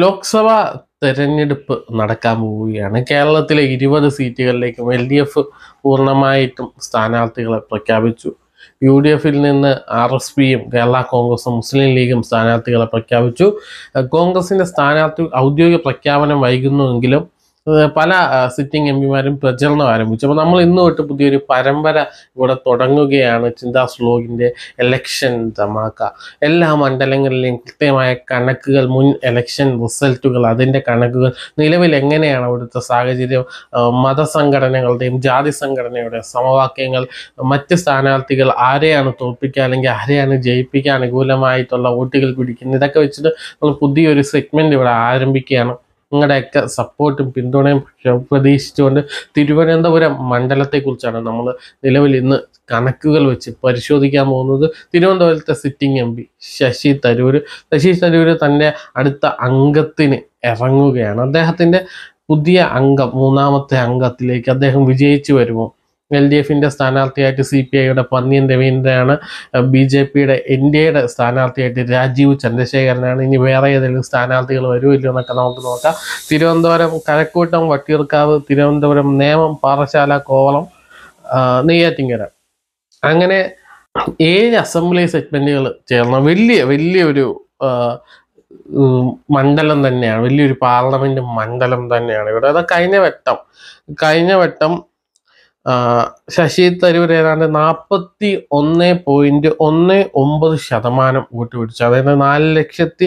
ലോക്സഭാ തെരഞ്ഞെടുപ്പ് നടക്കാൻ പോവുകയാണ് കേരളത്തിലെ ഇരുപത് സീറ്റുകളിലേക്കും എൽ ഡി എഫ് പൂർണ്ണമായിട്ടും സ്ഥാനാർത്ഥികളെ പ്രഖ്യാപിച്ചു യു ഡി എഫിൽ നിന്ന് ആർ എസ് പിയും കേരള കോൺഗ്രസും മുസ്ലിം ലീഗും സ്ഥാനാർത്ഥികളെ പ്രഖ്യാപിച്ചു കോൺഗ്രസിൻ്റെ സ്ഥാനാർത്ഥി ഔദ്യോഗിക പ്രഖ്യാപനം വൈകുന്നുവെങ്കിലും പല സിറ്റിംഗ് എം പിമാരും പ്രചരണം ആരംഭിച്ചു അപ്പോൾ നമ്മൾ ഇന്ന് തൊട്ട് പുതിയൊരു പരമ്പര ഇവിടെ തുടങ്ങുകയാണ് ചിന്താ സ്ലോഗിൻ്റെ എലക്ഷൻ ധമാക്ക എല്ലാ മണ്ഡലങ്ങളിലെയും കൃത്യമായ കണക്കുകൾ മുൻ എലക്ഷൻ റിസൾട്ടുകൾ അതിൻ്റെ കണക്കുകൾ നിലവിൽ എങ്ങനെയാണ് അവിടുത്തെ സാഹചര്യം മതസംഘടനകളുടെയും ജാതി സംഘടനയുടെ സമവാക്യങ്ങൾ മറ്റ് സ്ഥാനാർത്ഥികൾ ആരെയാണ് തോൽപ്പിക്കുക അല്ലെങ്കിൽ ആരെയാണ് ജയിപ്പിക്കുക അനുകൂലമായിട്ടുള്ള വോട്ടുകൾ പിടിക്കുന്നത് ഇതൊക്കെ വെച്ചിട്ട് നമ്മൾ പുതിയൊരു സെഗ്മെൻറ്റ് ഇവിടെ ആരംഭിക്കുകയാണ് നിങ്ങളുടെയൊക്കെ സപ്പോർട്ടും പിന്തുണയും പ്രതീക്ഷിച്ചുകൊണ്ട് തിരുവനന്തപുരം മണ്ഡലത്തെക്കുറിച്ചാണ് നമ്മൾ നിലവിൽ ഇന്ന് കണക്കുകൾ വെച്ച് പരിശോധിക്കാൻ പോകുന്നത് തിരുവനന്തപുരത്തെ sitting M P Shashi Tharoor Shashi Tharoor തൻ്റെ അടുത്ത അംഗത്തിന് ഇറങ്ങുകയാണ് അദ്ദേഹത്തിൻ്റെ പുതിയ അംഗം മൂന്നാമത്തെ അംഗത്തിലേക്ക് അദ്ദേഹം വിജയിച്ചു വരുമോ എൽ ഡി എഫിൻ്റെ സ്ഥാനാർത്ഥിയായിട്ട് സി പി ഐയുടെ പന്നിയൻ രവീന്ദ്രനാണ് ബി ജെ പിയുടെ എൻ ഡി എയുടെ സ്ഥാനാർത്ഥിയായിട്ട് രാജീവ് ചന്ദ്രശേഖരനാണ് ഇനി വേറെ ഏതെങ്കിലും സ്ഥാനാർത്ഥികൾ വരുമില്ല എന്നൊക്കെ നമുക്ക് നോക്കാം തിരുവനന്തപുരം കഴക്കൂട്ടം വട്ടിയൂർക്കാവ് തിരുവനന്തപുരം നേമം പാറശാല കോവളം നെയ്യാറ്റിങ്കര അങ്ങനെ ഏഴ് അസംബ്ലി സെഗ്മെന്റുകൾ ചേർന്ന വലിയ വലിയൊരു മണ്ഡലം തന്നെയാണ് വലിയൊരു പാർലമെന്റ് മണ്ഡലം തന്നെയാണ് ഇവിടെ അത് കഴിഞ്ഞ വട്ടം കഴിഞ്ഞ വട്ടം ശശി തരൂർ ഏതാണ്ട് നാൽപ്പത്തി ഒന്ന് പോയിന്റ് ഒന്ന് ഒമ്പത് ശതമാനം വോട്ട് പിടിച്ചു അതായത് നാല് ലക്ഷത്തി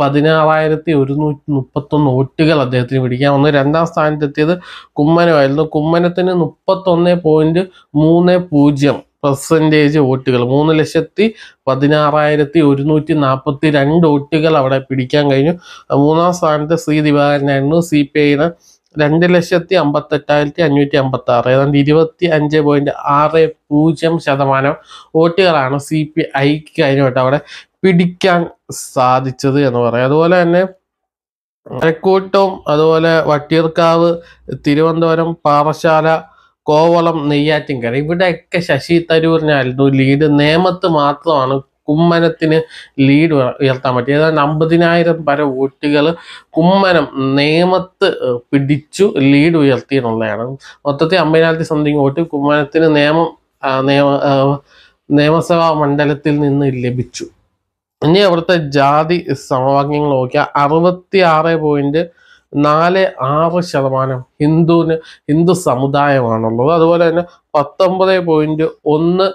പതിനാറായിരത്തി ഒരുന്നൂറ്റി മുപ്പത്തൊന്ന് വോട്ടുകൾ അദ്ദേഹത്തിന് പിടിക്കാം ഒന്ന് രണ്ടാം സ്ഥാനത്തെത്തിയത് കുമ്മനമായിരുന്നു കുമ്മനത്തിന് മുപ്പത്തൊന്ന് പോയിന്റ് മൂന്ന് പൂജ്യം പെർസെൻറ്റേജ് വോട്ടുകൾ മൂന്ന് ലക്ഷത്തി പതിനാറായിരത്തി ഒരുന്നൂറ്റി നാൽപ്പത്തി രണ്ട് വോട്ടുകൾ അവിടെ പിടിക്കാൻ കഴിഞ്ഞു മൂന്നാം സ്ഥാനത്ത് ശ്രീ ദിവാകരനായിരുന്നു സി പി ഐയുടെ രണ്ട് ലക്ഷത്തി അമ്പത്തി എട്ടായിരത്തി അഞ്ഞൂറ്റി അമ്പത്തി ആറ് ഏതാണ്ട് ഇരുപത്തി അഞ്ച് പോയിന്റ് ആറ് പൂജ്യം ശതമാനം വോട്ടുകളാണ് സി പി ഐക്ക് കഴിഞ്ഞിട്ട് അവിടെ പിടിക്കാൻ സാധിച്ചത് എന്ന് പറയാം അതുപോലെ തന്നെ തെക്കൂട്ടം അതുപോലെ വട്ടിയർക്കാവ് തിരുവനന്തപുരം പാറശാല കോവളം നെയ്യാറ്റിൻകര ഇവിടെയൊക്കെ ശശി തരൂരിനായിരുന്നു ലീഡ് നേമത്ത് മാത്രമാണ് കുമ്മനത്തിന് ലീഡ് ഉയർത്താൻ പറ്റി ഏതാണ്ട് അമ്പതിനായിരം വരെ വോട്ടുകൾ കുമ്മനം നേമത്ത് പിടിച്ചു ലീഡ് ഉയർത്തി എന്നുള്ളതാണ് മൊത്തത്തിൽ അമ്പതിനായിരത്തി സംതിങ് വോട്ട് കുമ്മനത്തിന് നിയമം നിയമ നിയമസഭാ മണ്ഡലത്തിൽ നിന്ന് ലഭിച്ചു ഇനി അവിടുത്തെ ജാതി സമവാക്യങ്ങൾ നോക്കിയാൽ അറുപത്തി ആറ് പോയിന്റ് നാല് ആറ് ശതമാനം ഹിന്ദുവിന് ഹിന്ദു സമുദായമാണുള്ളത് അതുപോലെ തന്നെ പത്തൊമ്പത് പോയിന്റ് ഒന്ന്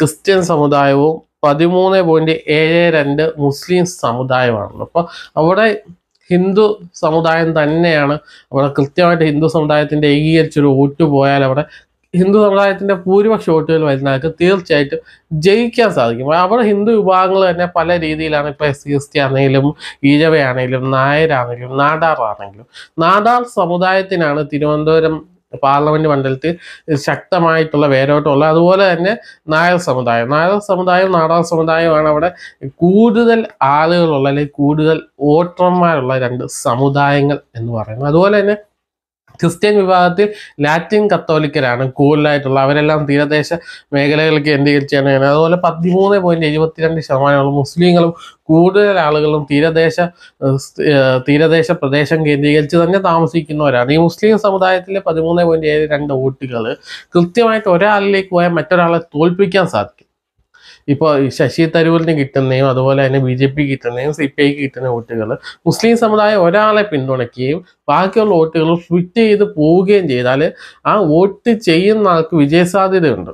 ക്രിസ്ത്യൻ സമുദായവും പതിമൂന്ന് പോയിന്റ് ഏഴ് രണ്ട് മുസ്ലിം സമുദായമാണല്ലോ അപ്പോൾ അവിടെ ഹിന്ദു സമുദായം തന്നെയാണ് അവിടെ കൃത്യമായിട്ട് ഹിന്ദു സമുദായത്തിൻ്റെ ഏകീകരിച്ചൊരു വോട്ട് പോയാൽ അവിടെ ഹിന്ദു സമുദായത്തിൻ്റെ ഭൂരിപക്ഷ വോട്ടുകൾ വരുന്ന ആൾക്ക് തീർച്ചയായിട്ടും ജയിക്കാൻ സാധിക്കും അവിടെ ഹിന്ദു വിഭാഗങ്ങൾ തന്നെ പല രീതിയിലാണ് ഇപ്പോൾ എസ് സി എസ് ടി ആണെങ്കിലും ഈഴവയാണെങ്കിലും നായരാണെങ്കിലും നാടാറാണെങ്കിലും നാടാർ സമുദായത്തിനാണ് തിരുവനന്തപുരം പാർലമെൻറ്റ് മണ്ഡലത്തിൽ ശക്തമായിട്ടുള്ള വേരോട്ടമുള്ള അതുപോലെ തന്നെ നായർ സമുദായം നായർ സമുദായവും നാടാർ സമുദായവുമാണ് അവിടെ കൂടുതൽ ആളുകളുള്ള അല്ലെങ്കിൽ കൂടുതൽ വോട്ടർമാരുള്ള രണ്ട് സമുദായങ്ങൾ എന്ന് പറയുന്നത് അതുപോലെ തന്നെ ക്രിസ്ത്യൻ വിഭാഗത്തിൽ ലാറ്റിൻ കത്തോലിക്കരാണ് കൂടുതലായിട്ടുള്ള അവരെല്ലാം തീരദേശ മേഖലകളിൽ കേന്ദ്രീകരിച്ചാണ് അതുപോലെ പതിമൂന്ന് പോയിന്റ് എഴുപത്തിരണ്ട് ശതമാനമുള്ള മുസ്ലിങ്ങളും കൂടുതൽ ആളുകളും തീരദേശ തീരദേശ പ്രദേശം കേന്ദ്രീകരിച്ച് തന്നെ താമസിക്കുന്നവരാണ് ഈ മുസ്ലിം സമുദായത്തിലെ പതിമൂന്ന് പോയിന്റ് ഏഴ് രണ്ട് വോട്ടുകൾ കൃത്യമായിട്ട് ഒരാളിലേക്ക് പോയാൽ മറ്റൊരാളെ തോൽപ്പിക്കാൻ സാധിക്കും ഇപ്പോൾ ശശി തരൂരിന് കിട്ടുന്നതും അതുപോലെ തന്നെ ബി ജെ പിക്ക് കിട്ടുന്നതും സി പി ഐക്ക് കിട്ടുന്ന വോട്ടുകൾ മുസ്ലിം സമുദായം ഒരാളെ പിന്തുണയ്ക്കുകയും ബാക്കിയുള്ള വോട്ടുകൾ സ്വിച്ച് ചെയ്ത് പോവുകയും ചെയ്താൽ ആ വോട്ട് ചെയ്യുന്ന ആൾക്ക് വിജയസാധ്യതയുണ്ട്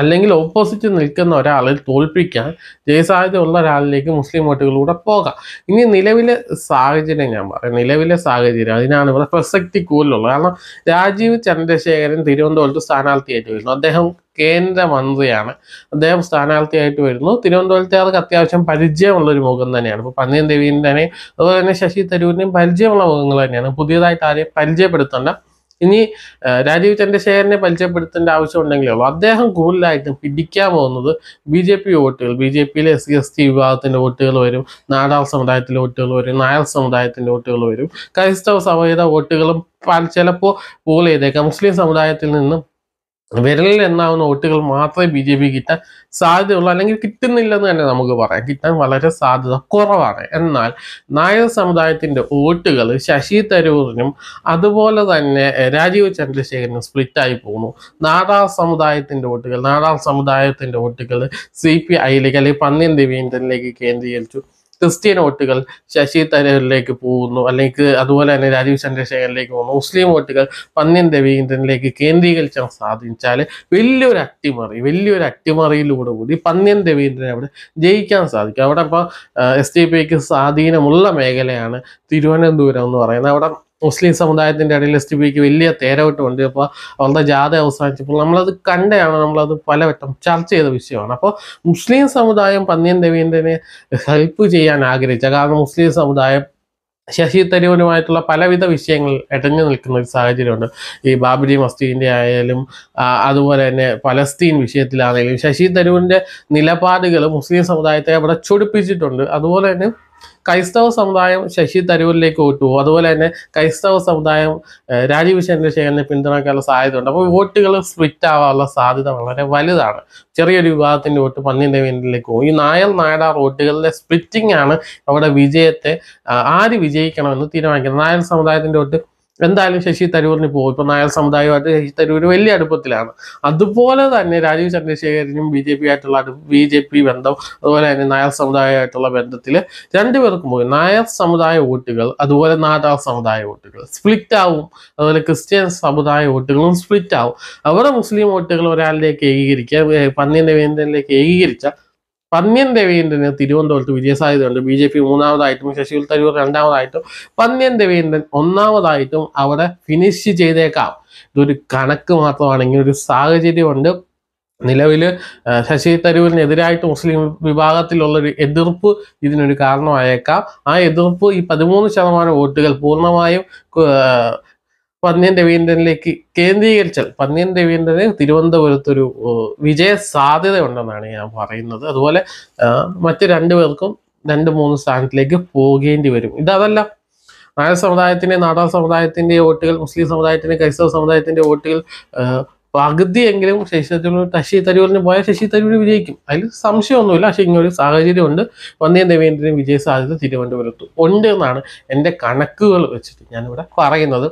അല്ലെങ്കിൽ ഓപ്പോസിറ്റ് നിൽക്കുന്ന ഒരാളെ തോൽപ്പിക്കാൻ ജയസാധ്യത ഉള്ള ഒരാളിലേക്ക് മുസ്ലിം വോട്ടുകളിലൂടെ പോകാം ഇനി നിലവിലെ സാഹചര്യം ഞാൻ പറയാം നിലവിലെ സാഹചര്യം അതിനാണ് ഇവിടെ പ്രസക്തി കൂടുതലുള്ളത് കാരണം രാജീവ് ചന്ദ്രശേഖരൻ തിരുവനന്തപുരത്ത് സ്ഥാനാർത്ഥിയായിട്ട് വരുന്നു അദ്ദേഹം കേന്ദ്രമന്ത്രിയാണ് അദ്ദേഹം സ്ഥാനാർത്ഥിയായിട്ട് വരുന്നു തിരുവനന്തപുരത്തേർക്ക് അത്യാവശ്യം പരിചയമുള്ള ഒരു മുഖം തന്നെയാണ് ഇപ്പോൾ പന്നിയൻ തന്നെ അതുപോലെ തന്നെ ശശി തരൂരിൻ്റെയും പരിചയമുള്ള മുഖങ്ങൾ തന്നെയാണ് പുതിയതായിട്ട് ആരെയും പരിചയപ്പെടുത്തേണ്ട ഇനി രാജീവ് ചന്ദ്രശേഖരനെ പരിചയപ്പെടുത്തേണ്ട ആവശ്യം ഉണ്ടെങ്കിലേ ഉള്ളൂ അദ്ദേഹം കൂടുതലായിട്ടും പിടിക്കാൻ പോകുന്നത് ബി ജെ പി വോട്ടുകൾ ബി ജെ പിയിലെ എസ് സി എസ് ടി വിഭാഗത്തിൻ്റെ വോട്ടുകൾ വരും നാടാർ സമുദായത്തിലെ വോട്ടുകൾ വരും നായർ സമുദായത്തിൻ്റെ വോട്ടുകൾ വരും ക്രൈസ്തവ സഭയുടെ വോട്ടുകളും ചിലപ്പോൾ പോൾ ചെയ്തേക്കാം മുസ്ലിം സമുദായത്തിൽ നിന്നും വിരലിൽ എന്നാവുന്ന വോട്ടുകൾ മാത്രമേ ബി ജെ പി കിട്ടാൻ സാധ്യതയുള്ളൂ അല്ലെങ്കിൽ കിട്ടുന്നില്ലെന്ന് തന്നെ നമുക്ക് പറയാം കിട്ടാൻ വളരെ സാധ്യത കുറവാണ് എന്നാൽ നായർ സമുദായത്തിൻ്റെ വോട്ടുകൾ ശശി തരൂറിനും അതുപോലെ തന്നെ രാജീവ് ചന്ദ്രശേഖരനും സ്പ്ലിറ്റായി പോകുന്നു നാടാർ സമുദായത്തിൻ്റെ വോട്ടുകൾ നാടാർ സമുദായത്തിൻ്റെ വോട്ടുകൾ സി പി ഐയിലേക്ക് അല്ലെങ്കിൽ പന്നിയൻ ദേവീന്ദ്രനിലേക്ക് കേന്ദ്രീകരിച്ചു ക്രിസ്ത്യൻ വോട്ടുകൾ ശശി തരൂരിലേക്ക് പോകുന്നു അല്ലെങ്കിൽ അതുപോലെ തന്നെ രാജീവ് ചന്ദ്രശേഖറിലേക്ക് പോകുന്നു മുസ്ലിം വോട്ടുകൾ പന്ന്യൻ രവീന്ദ്രനിലേക്ക് കേന്ദ്രീകരിച്ചാൽ സാധിച്ചാൽ വലിയൊരു അട്ടിമറി വലിയൊരു അട്ടിമറിയിലൂടെ കൂടി പന്ന്യൻ രവീന്ദ്രൻ അവിടെ ജയിക്കാൻ സാധിക്കും അവിടെ ഇപ്പോൾ എസ് ഡി പിക്ക് സ്വാധീനമുള്ള മേഖലയാണ് തിരുവനന്തപുരം എന്ന് പറയുന്നത് അവിടെ മുസ്ലിം സമുദായത്തിൻ്റെ ഇടയിൽ എസ് ടി പിക്ക് വലിയ തേരവട്ടമുണ്ട് അപ്പോൾ അവരുടെ ജാഥ അവസാനിച്ചപ്പോൾ നമ്മളത് കണ്ടെയാണ് നമ്മളത് പലവട്ടം ചർച്ച ചെയ്ത വിഷയമാണ് അപ്പോൾ മുസ്ലിം സമുദായം പന്നിയൻ ദേവീന്ദ്രനെ ഹെൽപ്പ് ചെയ്യാൻ ആഗ്രഹിച്ച കാരണം മുസ്ലിം സമുദായം ശശി തരൂരുമായിട്ടുള്ള പലവിധ വിഷയങ്ങൾ ഇടഞ്ഞു നിൽക്കുന്ന ഒരു സാഹചര്യമുണ്ട് ഈ ബാബുജി മസ്ജിദിൻ്റെ ആയാലും അതുപോലെ തന്നെ പലസ്തീൻ വിഷയത്തിലാണെങ്കിലും ശശി തരൂരിൻ്റെ നിലപാടുകൾ മുസ്ലിം സമുദായത്തെ അവിടെ ചൊടിപ്പിച്ചിട്ടുണ്ട് അതുപോലെ തന്നെ ക്രൈസ്തവ സമുദായം ശശി തരൂരിലേക്ക് വോട്ട് പോകും അതുപോലെ തന്നെ ക്രൈസ്തവ സമുദായം രാജീവ് ചന്ദ്രശേഖരനെ പിന്തുണയ്ക്കാനുള്ള സാധ്യതയുണ്ട് അപ്പോൾ വോട്ടുകൾ സ്പ്ലിറ്റ് ആവാനുള്ള സാധ്യത വളരെ വലുതാണ് ചെറിയൊരു വിഭാഗത്തിൻ്റെ വോട്ട് പന്നിൻ്റെ വേണ്ടിലേക്ക് പോകും ഈ നായർ നായടാർ വോട്ടുകളിലെ സ്പ്ലിറ്റിംഗ് ആണ് അവിടെ വിജയത്തെ ആര് വിജയിക്കണമെന്ന് തീരുമാനിക്കുന്നത് നായർ സമുദായത്തിൻ്റെ വോട്ട് എന്തായാലും ശശി തരൂരിന് പോകും ഇപ്പൊ നായർ സമുദായമായിട്ട് ശശി തരൂർ വലിയ അടുപ്പത്തിലാണ് അതുപോലെ തന്നെ രാജീവ് ചന്ദ്രശേഖരനും ബി ജെ പി ആയിട്ടുള്ള ബി ജെ പി ബന്ധം അതുപോലെ തന്നെ നായർ സമുദായമായിട്ടുള്ള ബന്ധത്തിൽ രണ്ടുപേർക്കും പോയി നായർ സമുദായ വോട്ടുകൾ അതുപോലെ നാടാർ സമുദായ വോട്ടുകൾ സ്പ്ലിറ്റ് ആവും അതുപോലെ ക്രിസ്ത്യൻ സമുദായ വോട്ടുകളും സ്പ്ലിറ്റ് ആവും അവരുടെ മുസ്ലിം വോട്ടുകൾ ഒരാളിലേക്ക് ഏകീകരിക്കുക പന്നി വേന്ദ്രനിലേക്ക് ഏകീകരിച്ചാൽ പന്ന്യൻ ദേവേന്ദ്രൻ തിരുവനന്തപുരത്ത് വിജയസാധ്യതയുണ്ട് ബി ജെ പി മൂന്നാമതായിട്ടും ശശികുൽ തരൂർ രണ്ടാമതായിട്ടും പന്ന്യൻ ദേവേന്ദ്രൻ ഒന്നാമതായിട്ടും അവിടെ ഫിനിഷ് ചെയ്തേക്കാം ഇതൊരു കണക്ക് മാത്രമാണെങ്കിൽ ഒരു സാഹചര്യമുണ്ട് നിലവിൽ ശശി തരൂരിനെതിരായിട്ട് മുസ്ലിം വിഭാഗത്തിലുള്ളൊരു എതിർപ്പ് ഇതിനൊരു കാരണമായേക്കാം ആ എതിർപ്പ് ഈ പതിമൂന്ന് ശതമാനം വോട്ടുകൾ പൂർണ്ണമായും പന്നിയൻ രവീന്ദ്രനിലേക്ക് കേന്ദ്രീകരിച്ചാൽ പന്നിയൻ രവീന്ദ്രന് തിരുവനന്തപുരത്തൊരു വിജയ സാധ്യത ഉണ്ടെന്നാണ് ഞാൻ പറയുന്നത് അതുപോലെ മറ്റു രണ്ടു പേർക്കും രണ്ട് മൂന്ന് സ്ഥാനത്തിലേക്ക് പോകേണ്ടി വരും ഇതല്ല നായർ സമുദായത്തിൻ്റെ നാടാർ സമുദായത്തിൻ്റെ വോട്ടുകൾ മുസ്ലിം സമുദായത്തിൻ്റെ ക്രൈസ്തവ സമുദായത്തിൻ്റെ വോട്ടുകൾ പകുതിയെങ്കിലും ശശി തരൂർ ശശി തരൂരിന് പോയാൽ ശശി തരൂർ വിജയിക്കും അതിൽ സംശയമൊന്നുമില്ല പക്ഷേ ഇങ്ങനൊരു സാഹചര്യമുണ്ട് വന്നേ ദേവേന്ദ്രൻ വിജയ സാധ്യത തിരുവനന്തപുരത്ത് ഉണ്ട് എന്നാണ് എൻ്റെ കണക്കുകൾ വെച്ചിട്ട് ഞാനിവിടെ പറയുന്നത്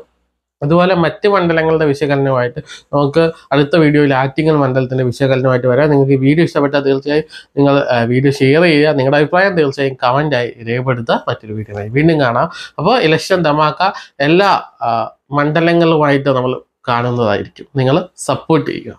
അതുപോലെ മറ്റ് മണ്ഡലങ്ങളുടെ വിശകലനമായിട്ട് നമുക്ക് അടുത്ത വീഡിയോയിൽ ആറ്റിങ്ങൽ മണ്ഡലത്തിൻ്റെ വിശകലനമായിട്ട് വരാം നിങ്ങൾക്ക് വീഡിയോ ഇഷ്ടപ്പെട്ടാൽ തീർച്ചയായും നിങ്ങൾ വീഡിയോ ഷെയർ ചെയ്യുക നിങ്ങളുടെ അഭിപ്രായം തീർച്ചയായും കമൻറ്റായി രേഖപ്പെടുത്തുക മറ്റൊരു വീഡിയോ വീണ്ടും കാണാം അപ്പോൾ ഇലക്ഷൻ ധമാക്ക എല്ലാ മണ്ഡലങ്ങളുമായിട്ട് നമ്മൾ കാണുന്നതായിരിക്കും നിങ്ങൾ സപ്പോർട്ട് ചെയ്യുക